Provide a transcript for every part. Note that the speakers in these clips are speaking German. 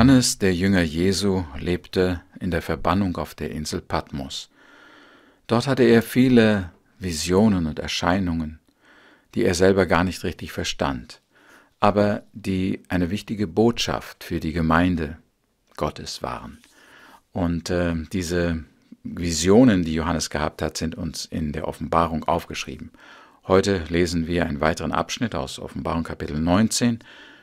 Johannes, der Jünger Jesu, lebte in der Verbannung auf der Insel Patmos. Dort hatte er viele Visionen und Erscheinungen, die er selber gar nicht richtig verstand, aber die eine wichtige Botschaft für die Gemeinde Gottes waren. Und äh, diese Visionen, die Johannes gehabt hat, sind uns in der Offenbarung aufgeschrieben. Heute lesen wir einen weiteren Abschnitt aus Offenbarung Kapitel 19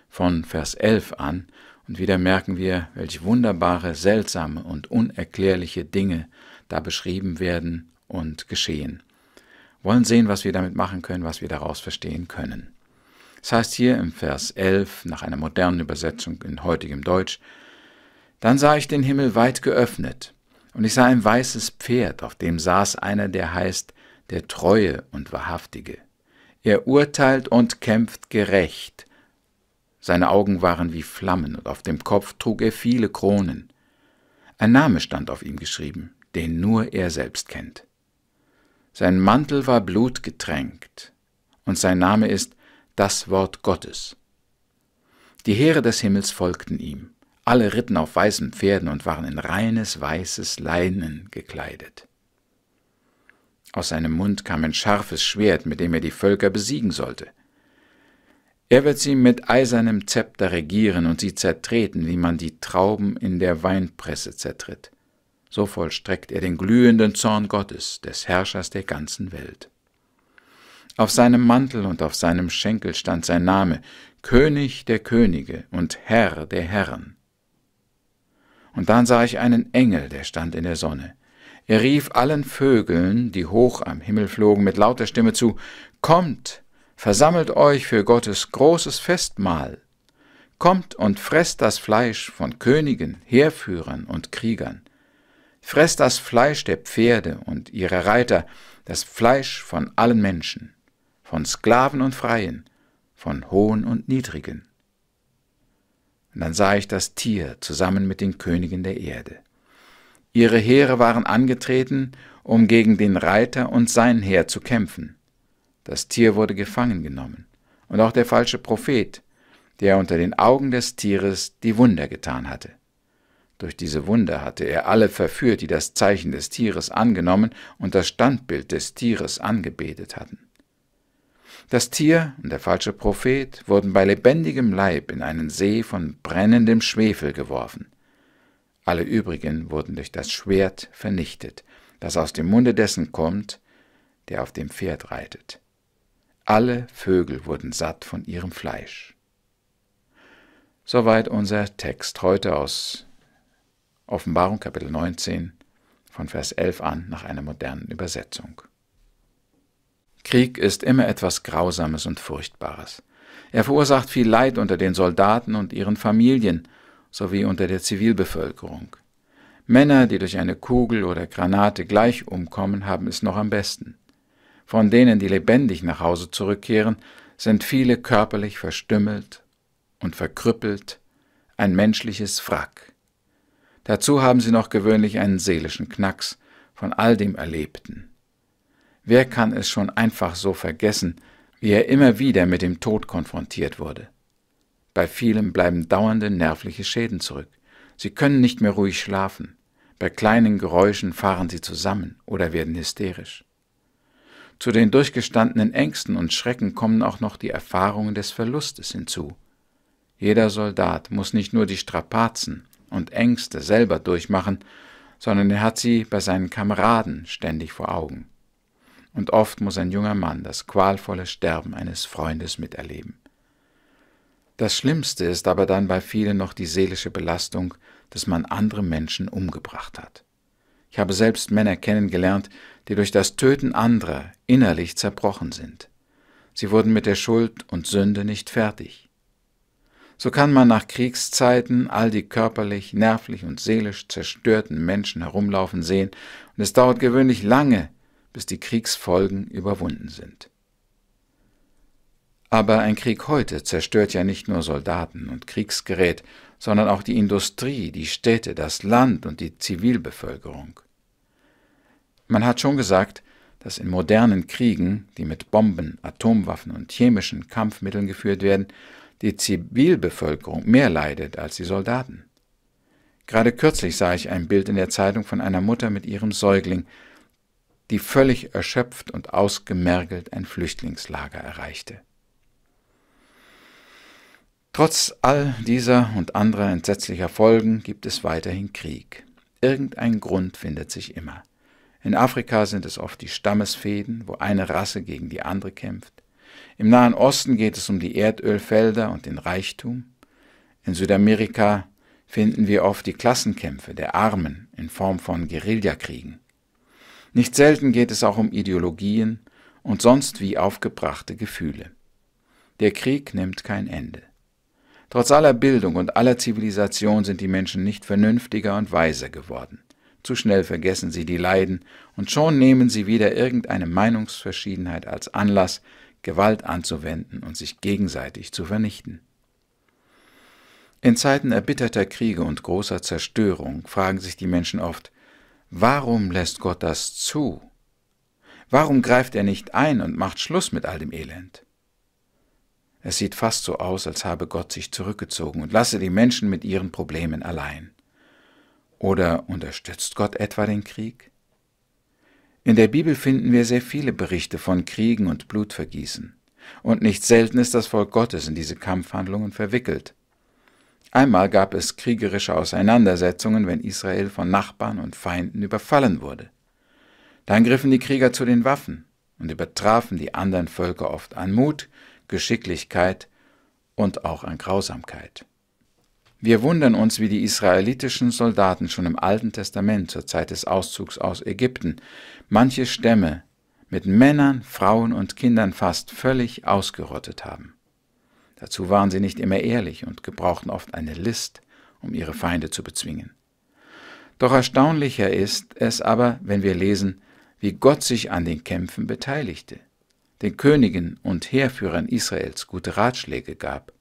von Vers 11 an und wieder merken wir, welche wunderbare, seltsame und unerklärliche Dinge da beschrieben werden und geschehen. Wollen sehen, was wir damit machen können, was wir daraus verstehen können. Das heißt hier im Vers 11 nach einer modernen Übersetzung in heutigem Deutsch, dann sah ich den Himmel weit geöffnet und ich sah ein weißes Pferd, auf dem saß einer, der heißt der Treue und Wahrhaftige. Er urteilt und kämpft gerecht. Seine Augen waren wie Flammen und auf dem Kopf trug er viele Kronen. Ein Name stand auf ihm geschrieben, den nur er selbst kennt. Sein Mantel war blutgetränkt und sein Name ist das Wort Gottes. Die Heere des Himmels folgten ihm. Alle ritten auf weißen Pferden und waren in reines weißes Leinen gekleidet. Aus seinem Mund kam ein scharfes Schwert, mit dem er die Völker besiegen sollte. Er wird sie mit eisernem Zepter regieren und sie zertreten, wie man die Trauben in der Weinpresse zertritt. So vollstreckt er den glühenden Zorn Gottes, des Herrschers der ganzen Welt. Auf seinem Mantel und auf seinem Schenkel stand sein Name, König der Könige und Herr der Herren. Und dann sah ich einen Engel, der stand in der Sonne. Er rief allen Vögeln, die hoch am Himmel flogen, mit lauter Stimme zu, Kommt, versammelt euch für Gottes großes Festmahl. Kommt und fresst das Fleisch von Königen, Heerführern und Kriegern. Fresst das Fleisch der Pferde und ihrer Reiter, das Fleisch von allen Menschen, von Sklaven und Freien, von Hohen und Niedrigen. Und dann sah ich das Tier zusammen mit den Königen der Erde. Ihre Heere waren angetreten, um gegen den Reiter und sein Heer zu kämpfen. Das Tier wurde gefangen genommen. Und auch der falsche Prophet, der unter den Augen des Tieres die Wunder getan hatte. Durch diese Wunder hatte er alle verführt, die das Zeichen des Tieres angenommen und das Standbild des Tieres angebetet hatten. Das Tier und der falsche Prophet wurden bei lebendigem Leib in einen See von brennendem Schwefel geworfen. Alle übrigen wurden durch das Schwert vernichtet, das aus dem Munde dessen kommt, der auf dem Pferd reitet. Alle Vögel wurden satt von ihrem Fleisch. Soweit unser Text heute aus Offenbarung Kapitel 19 von Vers 11 an nach einer modernen Übersetzung. Krieg ist immer etwas Grausames und Furchtbares. Er verursacht viel Leid unter den Soldaten und ihren Familien sowie unter der Zivilbevölkerung. Männer, die durch eine Kugel oder Granate gleich umkommen, haben es noch am besten. Von denen, die lebendig nach Hause zurückkehren, sind viele körperlich verstümmelt und verkrüppelt, ein menschliches Wrack. Dazu haben sie noch gewöhnlich einen seelischen Knacks von all dem Erlebten. Wer kann es schon einfach so vergessen, wie er immer wieder mit dem Tod konfrontiert wurde? Bei vielen bleiben dauernde nervliche Schäden zurück. Sie können nicht mehr ruhig schlafen. Bei kleinen Geräuschen fahren sie zusammen oder werden hysterisch. Zu den durchgestandenen Ängsten und Schrecken kommen auch noch die Erfahrungen des Verlustes hinzu. Jeder Soldat muss nicht nur die Strapazen und Ängste selber durchmachen, sondern er hat sie bei seinen Kameraden ständig vor Augen. Und oft muss ein junger Mann das qualvolle Sterben eines Freundes miterleben. Das Schlimmste ist aber dann bei vielen noch die seelische Belastung, dass man andere Menschen umgebracht hat. Ich habe selbst Männer kennengelernt, die durch das Töten anderer innerlich zerbrochen sind. Sie wurden mit der Schuld und Sünde nicht fertig. So kann man nach Kriegszeiten all die körperlich, nervlich und seelisch zerstörten Menschen herumlaufen sehen, und es dauert gewöhnlich lange, bis die Kriegsfolgen überwunden sind. Aber ein Krieg heute zerstört ja nicht nur Soldaten und Kriegsgerät, sondern auch die Industrie, die Städte, das Land und die Zivilbevölkerung. Man hat schon gesagt, dass in modernen Kriegen, die mit Bomben, Atomwaffen und chemischen Kampfmitteln geführt werden, die Zivilbevölkerung mehr leidet als die Soldaten. Gerade kürzlich sah ich ein Bild in der Zeitung von einer Mutter mit ihrem Säugling, die völlig erschöpft und ausgemergelt ein Flüchtlingslager erreichte. Trotz all dieser und anderer entsetzlicher Folgen gibt es weiterhin Krieg. Irgendein Grund findet sich immer. In Afrika sind es oft die Stammesfäden, wo eine Rasse gegen die andere kämpft. Im Nahen Osten geht es um die Erdölfelder und den Reichtum. In Südamerika finden wir oft die Klassenkämpfe der Armen in Form von Guerillakriegen. Nicht selten geht es auch um Ideologien und sonst wie aufgebrachte Gefühle. Der Krieg nimmt kein Ende. Trotz aller Bildung und aller Zivilisation sind die Menschen nicht vernünftiger und weiser geworden. Zu schnell vergessen sie die Leiden und schon nehmen sie wieder irgendeine Meinungsverschiedenheit als Anlass, Gewalt anzuwenden und sich gegenseitig zu vernichten. In Zeiten erbitterter Kriege und großer Zerstörung fragen sich die Menschen oft, warum lässt Gott das zu? Warum greift er nicht ein und macht Schluss mit all dem Elend? Es sieht fast so aus, als habe Gott sich zurückgezogen und lasse die Menschen mit ihren Problemen allein. Oder unterstützt Gott etwa den Krieg? In der Bibel finden wir sehr viele Berichte von Kriegen und Blutvergießen. Und nicht selten ist das Volk Gottes in diese Kampfhandlungen verwickelt. Einmal gab es kriegerische Auseinandersetzungen, wenn Israel von Nachbarn und Feinden überfallen wurde. Dann griffen die Krieger zu den Waffen und übertrafen die anderen Völker oft an Mut, Geschicklichkeit und auch an Grausamkeit. Wir wundern uns, wie die israelitischen Soldaten schon im Alten Testament zur Zeit des Auszugs aus Ägypten manche Stämme mit Männern, Frauen und Kindern fast völlig ausgerottet haben. Dazu waren sie nicht immer ehrlich und gebrauchten oft eine List, um ihre Feinde zu bezwingen. Doch erstaunlicher ist es aber, wenn wir lesen, wie Gott sich an den Kämpfen beteiligte, den Königen und Heerführern Israels gute Ratschläge gab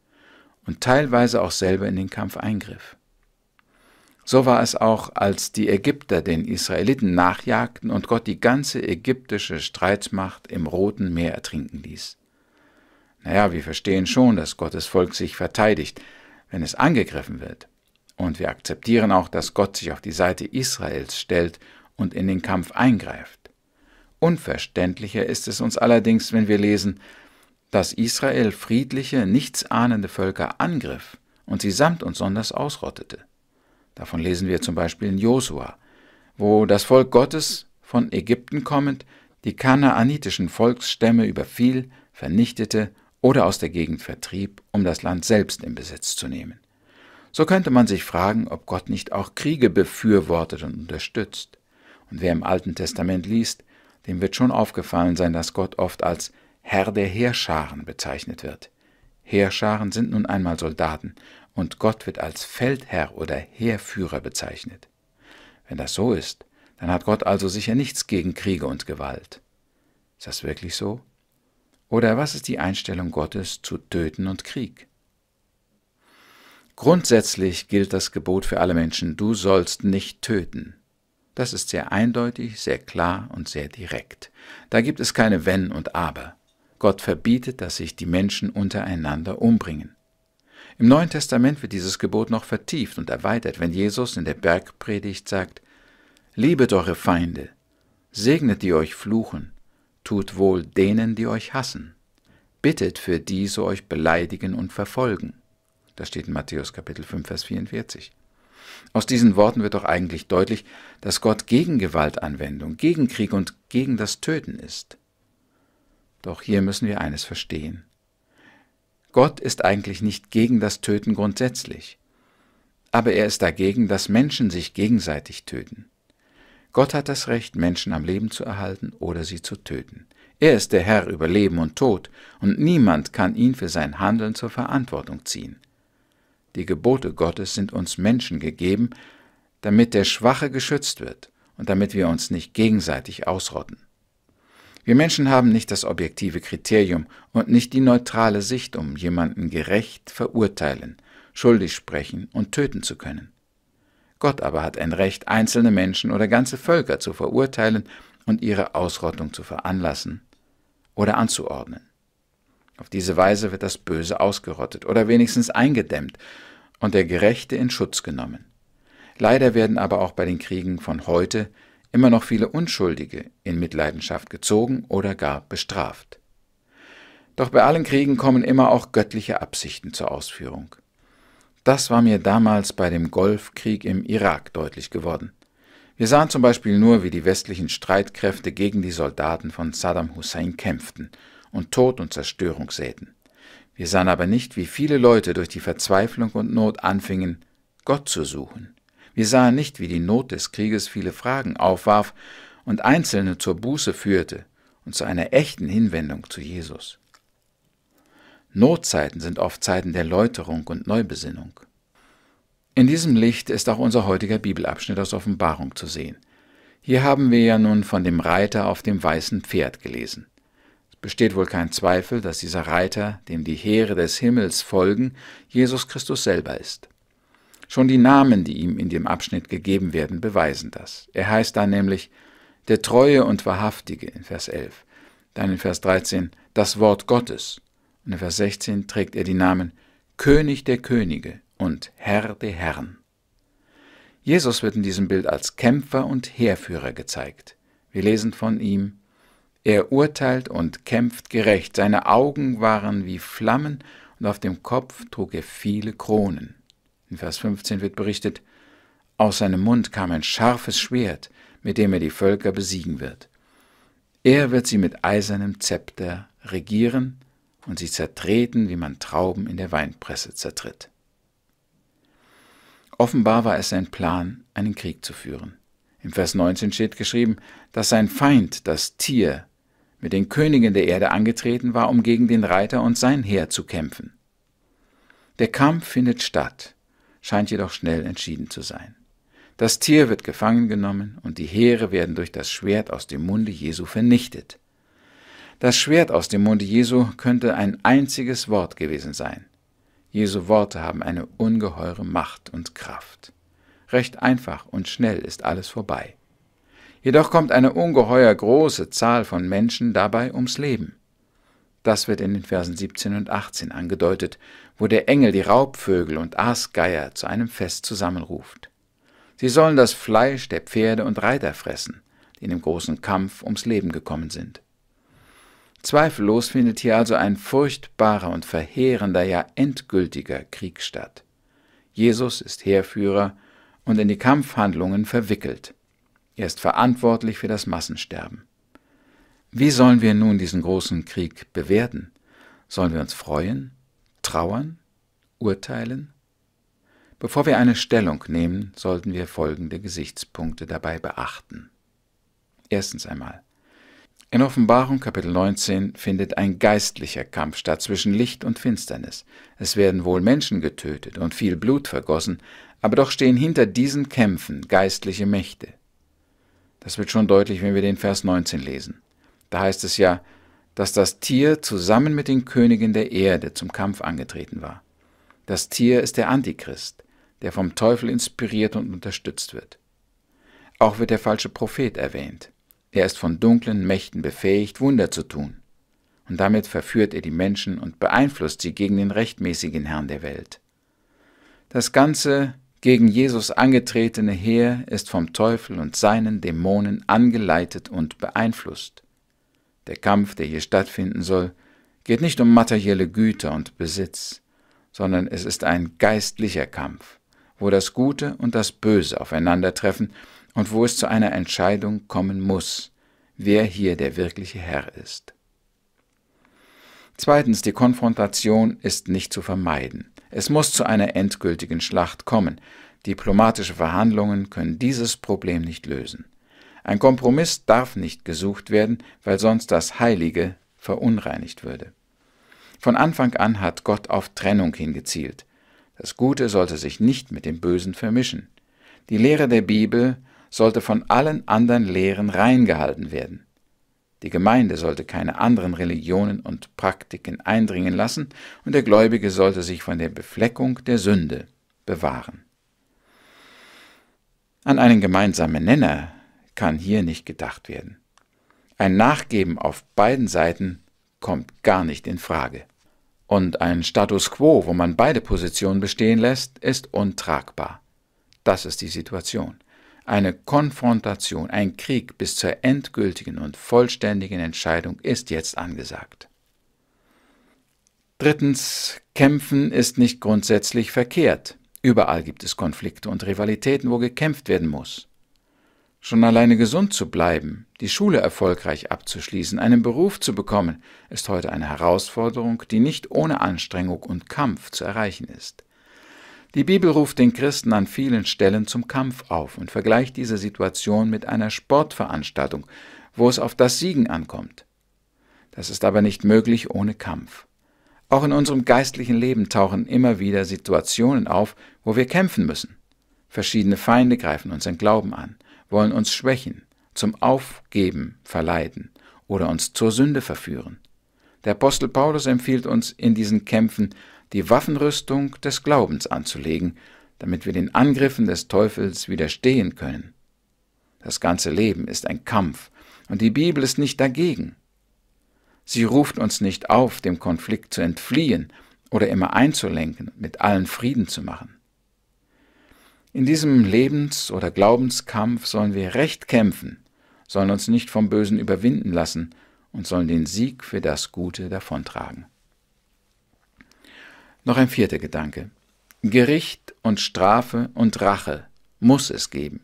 und teilweise auch selber in den Kampf eingriff. So war es auch, als die Ägypter den Israeliten nachjagten und Gott die ganze ägyptische Streitmacht im Roten Meer ertrinken ließ. Naja, wir verstehen schon, dass Gottes Volk sich verteidigt, wenn es angegriffen wird. Und wir akzeptieren auch, dass Gott sich auf die Seite Israels stellt und in den Kampf eingreift. Unverständlicher ist es uns allerdings, wenn wir lesen, dass Israel friedliche, nichtsahnende Völker angriff und sie samt und sonders ausrottete. Davon lesen wir zum Beispiel in Josua, wo das Volk Gottes von Ägypten kommend die kanaanitischen Volksstämme überfiel, vernichtete oder aus der Gegend vertrieb, um das Land selbst in Besitz zu nehmen. So könnte man sich fragen, ob Gott nicht auch Kriege befürwortet und unterstützt. Und wer im Alten Testament liest, dem wird schon aufgefallen sein, dass Gott oft als Herr der Heerscharen bezeichnet wird. Heerscharen sind nun einmal Soldaten und Gott wird als Feldherr oder Heerführer bezeichnet. Wenn das so ist, dann hat Gott also sicher nichts gegen Kriege und Gewalt. Ist das wirklich so? Oder was ist die Einstellung Gottes zu Töten und Krieg? Grundsätzlich gilt das Gebot für alle Menschen, du sollst nicht töten. Das ist sehr eindeutig, sehr klar und sehr direkt. Da gibt es keine Wenn und Aber. Gott verbietet, dass sich die Menschen untereinander umbringen. Im Neuen Testament wird dieses Gebot noch vertieft und erweitert, wenn Jesus in der Bergpredigt sagt, Liebet eure Feinde, segnet die euch fluchen, tut wohl denen, die euch hassen, bittet für die, so euch beleidigen und verfolgen. Das steht in Matthäus Kapitel 5, Vers 44. Aus diesen Worten wird doch eigentlich deutlich, dass Gott gegen Gewaltanwendung, gegen Krieg und gegen das Töten ist. Doch hier müssen wir eines verstehen. Gott ist eigentlich nicht gegen das Töten grundsätzlich, aber er ist dagegen, dass Menschen sich gegenseitig töten. Gott hat das Recht, Menschen am Leben zu erhalten oder sie zu töten. Er ist der Herr über Leben und Tod, und niemand kann ihn für sein Handeln zur Verantwortung ziehen. Die Gebote Gottes sind uns Menschen gegeben, damit der Schwache geschützt wird und damit wir uns nicht gegenseitig ausrotten. Wir Menschen haben nicht das objektive Kriterium und nicht die neutrale Sicht, um jemanden gerecht verurteilen, schuldig sprechen und töten zu können. Gott aber hat ein Recht, einzelne Menschen oder ganze Völker zu verurteilen und ihre Ausrottung zu veranlassen oder anzuordnen. Auf diese Weise wird das Böse ausgerottet oder wenigstens eingedämmt und der Gerechte in Schutz genommen. Leider werden aber auch bei den Kriegen von heute immer noch viele Unschuldige in Mitleidenschaft gezogen oder gar bestraft. Doch bei allen Kriegen kommen immer auch göttliche Absichten zur Ausführung. Das war mir damals bei dem Golfkrieg im Irak deutlich geworden. Wir sahen zum Beispiel nur, wie die westlichen Streitkräfte gegen die Soldaten von Saddam Hussein kämpften und Tod und Zerstörung säten. Wir sahen aber nicht, wie viele Leute durch die Verzweiflung und Not anfingen, Gott zu suchen. Wir sahen nicht, wie die Not des Krieges viele Fragen aufwarf und Einzelne zur Buße führte und zu einer echten Hinwendung zu Jesus. Notzeiten sind oft Zeiten der Läuterung und Neubesinnung. In diesem Licht ist auch unser heutiger Bibelabschnitt aus Offenbarung zu sehen. Hier haben wir ja nun von dem Reiter auf dem weißen Pferd gelesen. Es besteht wohl kein Zweifel, dass dieser Reiter, dem die Heere des Himmels folgen, Jesus Christus selber ist. Schon die Namen, die ihm in dem Abschnitt gegeben werden, beweisen das. Er heißt da nämlich der Treue und Wahrhaftige in Vers 11, dann in Vers 13 das Wort Gottes und in Vers 16 trägt er die Namen König der Könige und Herr der Herren. Jesus wird in diesem Bild als Kämpfer und Heerführer gezeigt. Wir lesen von ihm, er urteilt und kämpft gerecht, seine Augen waren wie Flammen und auf dem Kopf trug er viele Kronen. In Vers 15 wird berichtet, aus seinem Mund kam ein scharfes Schwert, mit dem er die Völker besiegen wird. Er wird sie mit eisernem Zepter regieren und sie zertreten, wie man Trauben in der Weinpresse zertritt. Offenbar war es sein Plan, einen Krieg zu führen. Im Vers 19 steht geschrieben, dass sein Feind, das Tier, mit den Königen der Erde angetreten war, um gegen den Reiter und sein Heer zu kämpfen. Der Kampf findet statt, scheint jedoch schnell entschieden zu sein. Das Tier wird gefangen genommen und die Heere werden durch das Schwert aus dem Munde Jesu vernichtet. Das Schwert aus dem Munde Jesu könnte ein einziges Wort gewesen sein. Jesu Worte haben eine ungeheure Macht und Kraft. Recht einfach und schnell ist alles vorbei. Jedoch kommt eine ungeheuer große Zahl von Menschen dabei ums Leben. Das wird in den Versen 17 und 18 angedeutet, wo der Engel die Raubvögel und Aasgeier zu einem Fest zusammenruft. Sie sollen das Fleisch der Pferde und Reiter fressen, die in dem großen Kampf ums Leben gekommen sind. Zweifellos findet hier also ein furchtbarer und verheerender, ja endgültiger Krieg statt. Jesus ist Heerführer und in die Kampfhandlungen verwickelt. Er ist verantwortlich für das Massensterben. Wie sollen wir nun diesen großen Krieg bewerten? Sollen wir uns freuen, trauern, urteilen? Bevor wir eine Stellung nehmen, sollten wir folgende Gesichtspunkte dabei beachten. Erstens einmal. In Offenbarung Kapitel 19 findet ein geistlicher Kampf statt zwischen Licht und Finsternis. Es werden wohl Menschen getötet und viel Blut vergossen, aber doch stehen hinter diesen Kämpfen geistliche Mächte. Das wird schon deutlich, wenn wir den Vers 19 lesen. Da heißt es ja, dass das Tier zusammen mit den Königen der Erde zum Kampf angetreten war. Das Tier ist der Antichrist, der vom Teufel inspiriert und unterstützt wird. Auch wird der falsche Prophet erwähnt. Er ist von dunklen Mächten befähigt, Wunder zu tun. Und damit verführt er die Menschen und beeinflusst sie gegen den rechtmäßigen Herrn der Welt. Das ganze gegen Jesus angetretene Heer ist vom Teufel und seinen Dämonen angeleitet und beeinflusst. Der Kampf, der hier stattfinden soll, geht nicht um materielle Güter und Besitz, sondern es ist ein geistlicher Kampf, wo das Gute und das Böse aufeinandertreffen und wo es zu einer Entscheidung kommen muss, wer hier der wirkliche Herr ist. Zweitens, die Konfrontation ist nicht zu vermeiden. Es muss zu einer endgültigen Schlacht kommen. Diplomatische Verhandlungen können dieses Problem nicht lösen. Ein Kompromiss darf nicht gesucht werden, weil sonst das Heilige verunreinigt würde. Von Anfang an hat Gott auf Trennung hingezielt. Das Gute sollte sich nicht mit dem Bösen vermischen. Die Lehre der Bibel sollte von allen anderen Lehren reingehalten werden. Die Gemeinde sollte keine anderen Religionen und Praktiken eindringen lassen und der Gläubige sollte sich von der Befleckung der Sünde bewahren. An einen gemeinsamen Nenner kann hier nicht gedacht werden. Ein Nachgeben auf beiden Seiten kommt gar nicht in Frage. Und ein Status quo, wo man beide Positionen bestehen lässt, ist untragbar. Das ist die Situation. Eine Konfrontation, ein Krieg bis zur endgültigen und vollständigen Entscheidung ist jetzt angesagt. Drittens, Kämpfen ist nicht grundsätzlich verkehrt. Überall gibt es Konflikte und Rivalitäten, wo gekämpft werden muss. Schon alleine gesund zu bleiben, die Schule erfolgreich abzuschließen, einen Beruf zu bekommen, ist heute eine Herausforderung, die nicht ohne Anstrengung und Kampf zu erreichen ist. Die Bibel ruft den Christen an vielen Stellen zum Kampf auf und vergleicht diese Situation mit einer Sportveranstaltung, wo es auf das Siegen ankommt. Das ist aber nicht möglich ohne Kampf. Auch in unserem geistlichen Leben tauchen immer wieder Situationen auf, wo wir kämpfen müssen. Verschiedene Feinde greifen unseren Glauben an wollen uns schwächen, zum Aufgeben verleiten oder uns zur Sünde verführen. Der Apostel Paulus empfiehlt uns in diesen Kämpfen, die Waffenrüstung des Glaubens anzulegen, damit wir den Angriffen des Teufels widerstehen können. Das ganze Leben ist ein Kampf, und die Bibel ist nicht dagegen. Sie ruft uns nicht auf, dem Konflikt zu entfliehen oder immer einzulenken, mit allen Frieden zu machen. In diesem Lebens- oder Glaubenskampf sollen wir recht kämpfen, sollen uns nicht vom Bösen überwinden lassen und sollen den Sieg für das Gute davontragen. Noch ein vierter Gedanke. Gericht und Strafe und Rache muss es geben.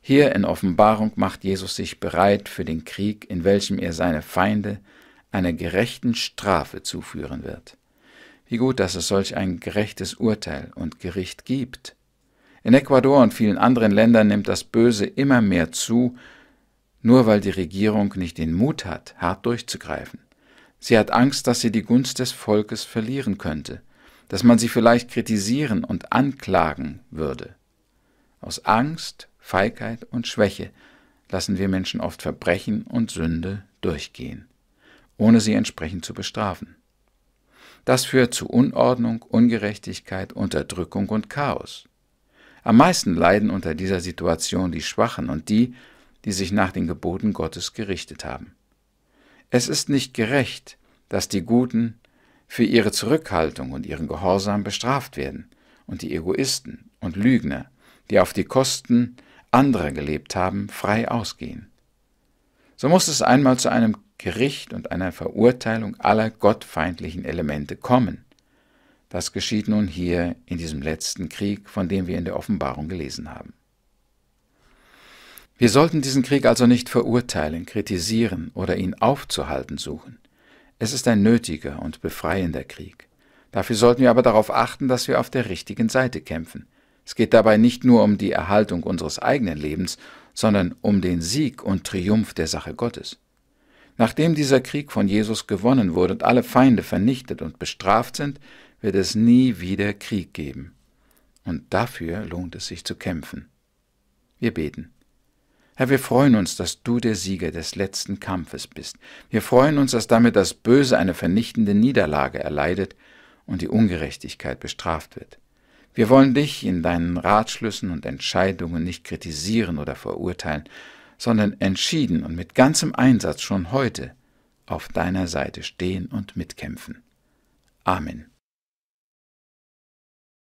Hier in Offenbarung macht Jesus sich bereit für den Krieg, in welchem er seine Feinde einer gerechten Strafe zuführen wird. Wie gut, dass es solch ein gerechtes Urteil und Gericht gibt. In Ecuador und vielen anderen Ländern nimmt das Böse immer mehr zu, nur weil die Regierung nicht den Mut hat, hart durchzugreifen. Sie hat Angst, dass sie die Gunst des Volkes verlieren könnte, dass man sie vielleicht kritisieren und anklagen würde. Aus Angst, Feigheit und Schwäche lassen wir Menschen oft Verbrechen und Sünde durchgehen, ohne sie entsprechend zu bestrafen. Das führt zu Unordnung, Ungerechtigkeit, Unterdrückung und Chaos. Am meisten leiden unter dieser Situation die Schwachen und die, die sich nach den Geboten Gottes gerichtet haben. Es ist nicht gerecht, dass die Guten für ihre Zurückhaltung und ihren Gehorsam bestraft werden und die Egoisten und Lügner, die auf die Kosten anderer gelebt haben, frei ausgehen. So muss es einmal zu einem Gericht und einer Verurteilung aller gottfeindlichen Elemente kommen. Das geschieht nun hier in diesem letzten Krieg, von dem wir in der Offenbarung gelesen haben. Wir sollten diesen Krieg also nicht verurteilen, kritisieren oder ihn aufzuhalten suchen. Es ist ein nötiger und befreiender Krieg. Dafür sollten wir aber darauf achten, dass wir auf der richtigen Seite kämpfen. Es geht dabei nicht nur um die Erhaltung unseres eigenen Lebens, sondern um den Sieg und Triumph der Sache Gottes. Nachdem dieser Krieg von Jesus gewonnen wurde und alle Feinde vernichtet und bestraft sind, wird es nie wieder Krieg geben. Und dafür lohnt es sich zu kämpfen. Wir beten. Herr, wir freuen uns, dass du der Sieger des letzten Kampfes bist. Wir freuen uns, dass damit das Böse eine vernichtende Niederlage erleidet und die Ungerechtigkeit bestraft wird. Wir wollen dich in deinen Ratschlüssen und Entscheidungen nicht kritisieren oder verurteilen, sondern entschieden und mit ganzem Einsatz schon heute auf deiner Seite stehen und mitkämpfen. Amen.